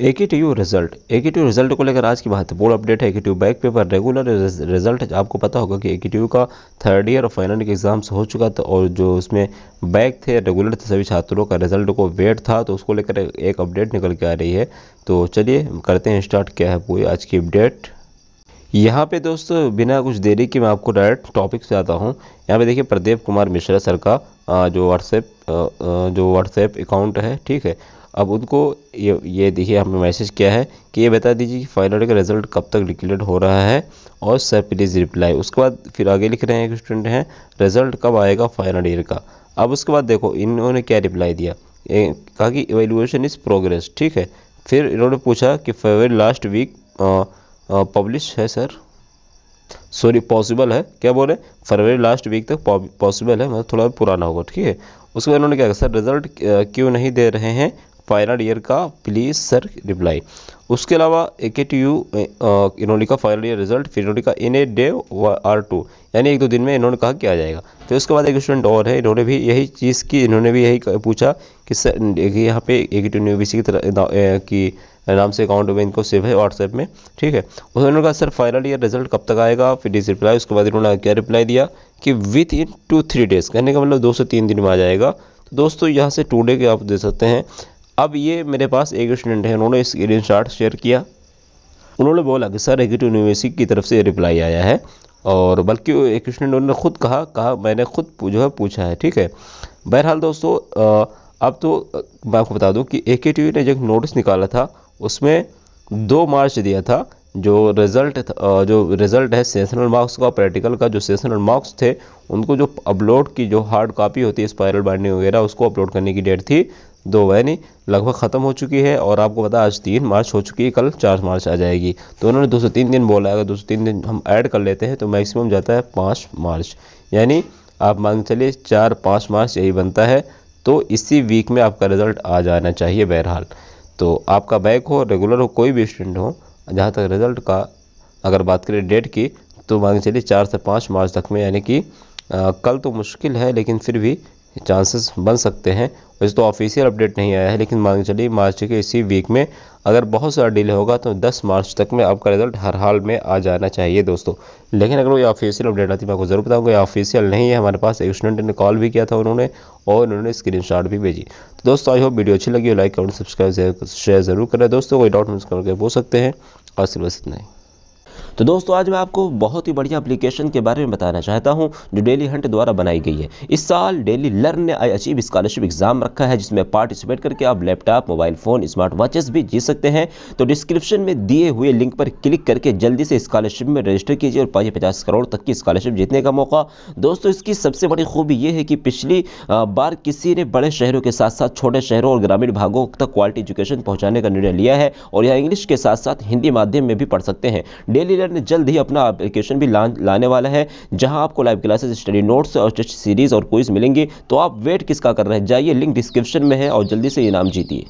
A K T you result A K T you result को लेकर आज की महत्वपूर्ण अपडेट है A K T U back paper regular result आपको पता होगा कि ए के टी यू का थर्ड ईयर और फाइनल के एग्ज़ाम्स हो चुका था और जो उसमें बैक थे रेगुलर थे सभी छात्रों का रिजल्ट को वेट था तो उसको लेकर एक अपडेट निकल के आ रही है तो चलिए करते हैं स्टार्ट क्या है पूरी आज की अपडेट यहाँ पे दोस्तों बिना कुछ देरी के मैं आपको डायरेक्ट टॉपिक से आता हूँ यहाँ पे देखिए प्रदीप कुमार मिश्रा सर का जो व्हाट्सएप जो व्हाट्सएप अकाउंट है ठीक है अब उनको ये ये देखिए हमें मैसेज किया है कि ये बता दीजिए कि फाइनल का रिजल्ट कब तक डिक्लेयर हो रहा है और सर प्लीज़ रिप्लाई उसके बाद फिर आगे लिख रहे हैं एक स्टूडेंट हैं रिजल्ट कब आएगा फाइनल ईयर का अब उसके बाद देखो इन्होंने क्या रिप्लाई दिया कहा कि एवेलुएशन इज़ प्रोग्रेस ठीक है फिर इन्होंने पूछा कि फेवरी लास्ट वीक पब्लिश है सर सॉरी पॉसिबल है क्या बोले फरवरी लास्ट वीक तक पॉसिबल है मतलब थोड़ा पुराना होगा ठीक है उसके बाद उन्होंने क्या कहा सर रिजल्ट क्यों नहीं दे रहे हैं फाइनल ईयर का प्लीज़ सर रिप्लाई उसके अलावा ए के टी यू इन्होंने का फाइनल ईयर रिजल्ट फिर इन्होंने का in a day or two यानी एक दो दिन में इन्होंने कहा कि आ जाएगा तो उसके बाद एक स्टूडेंट और है इन्होंने भी यही चीज़ की इन्होंने भी यही पूछा कि सर यहाँ पे ए के टी सी की तरह की नाम से अकाउंट में इनको सेव है व्हाट्सएप में ठीक है उन्होंने कहा सर फाइनल ईयर रिजल्ट कब तक आएगा फिर डिस रिप्लाई उसके बाद इन्होंने क्या रिप्लाई दिया कि within two three days कहने का मतलब दो से तीन दिन में आ जाएगा तो दोस्तों यहाँ से टू डे के आप दे सकते हैं अब ये मेरे पास एक स्टूडेंट है उन्होंने स्क्रीन शॉट शेयर किया उन्होंने बोला कि सर एग्जिट यूनिवर्सिटी की तरफ से रिप्लाई आया है और बल्कि एक स्टूडेंट उन्होंने खुद कहा कहा मैंने खुद जो है पूछा है ठीक है बहरहाल दोस्तों अब तो मैं आपको बता दूं कि ए के टी ने जो नोटिस निकाला था उसमें दो मार्च दिया था जो रिज़ल्ट जो रिज़ल्ट है सेशनल मार्क्स का प्रैक्टिकल का जो सेशनल मार्क्स थे उनको जो अपलोड की जो हार्ड कॉपी होती है स्पायरल बाइंडिंग वगैरह उसको अपलोड करने की डेट थी दो यानी लगभग ख़त्म हो चुकी है और आपको पता आज तीन मार्च हो चुकी है कल चार मार्च आ जाएगी तो उन्होंने दो तीन दिन बोला है अगर दो तीन दिन हम ऐड कर लेते हैं तो मैक्सिमम जाता है पाँच मार्च यानी आप मान चलिए चार पाँच मार्च यही बनता है तो इसी वीक में आपका रिज़ल्ट आ जाना चाहिए बहरहाल तो आपका बैक हो रेगुलर हो कोई भी स्टूडेंट हो जहाँ तक रिज़ल्ट का अगर बात करें डेट की तो मान के चलिए चार से पाँच मार्च तक में यानी कि कल तो मुश्किल है लेकिन फिर भी चांसेस बन सकते हैं वैसे तो ऑफिशियल अपडेट नहीं आया है लेकिन मान चली चलिए मार्च के इसी वीक में अगर बहुत सारा डील होगा तो 10 मार्च तक में आपका रिजल्ट हर हाल में आ जाना चाहिए दोस्तों लेकिन अगर वो ऑफिशियल अपडेट आती मैं आपको ज़रूर बताऊँगा ये ऑफिशियल नहीं है हमारे पास एक स्टूडेंट ने कॉल भी किया था उन्होंने और उन्होंने स्क्रीन भी भेजी तो दोस्तों आई होप वीडियो अच्छी लगी लाइक कमेंट सब्सक्राइब शेयर ज़रूर करें दोस्तों कोई डाउट मिस तो करके पूछ सकते हैं और सिर्फ इतना ही तो दोस्तों आज मैं आपको बहुत ही बढ़िया एप्लीकेशन के बारे में बताना चाहता हूँ जो डेली हंट द्वारा बनाई गई है इस साल डेली लर्न ने आई अचीव स्कॉलरशिप एग्जाम रखा है जिसमें पार्टिसिपेट करके आप laptop mobile phone smart watches भी जीत सकते हैं तो डिस्क्रिप्शन में दिए हुए लिंक पर क्लिक करके जल्दी से स्कॉलरशिप में रजिस्टर कीजिए और पाँच पचास करोड़ तक की स्कॉलरशिप जीतने का मौका दोस्तों इसकी सबसे बड़ी खूबी यह है कि पिछली बार किसी ने बड़े शहरों के साथ साथ छोटे शहरों और ग्रामीण भागों तक क्वालिटी एजुकेशन पहुंचाने का निर्णय लिया है और यह इंग्लिश के साथ साथ हिंदी माध्यम में भी पढ़ सकते हैं डेली टीचर ने जल्द ही अपना एप्लीकेशन भी लाने वाला है जहां आपको लाइव क्लासेस स्टडी नोट्स और टेस्ट सीरीज और क्विज मिलेंगे तो आप वेट किसका कर रहे हैं जाइए लिंक डिस्क्रिप्शन में है और जल्दी से इनाम जीतिए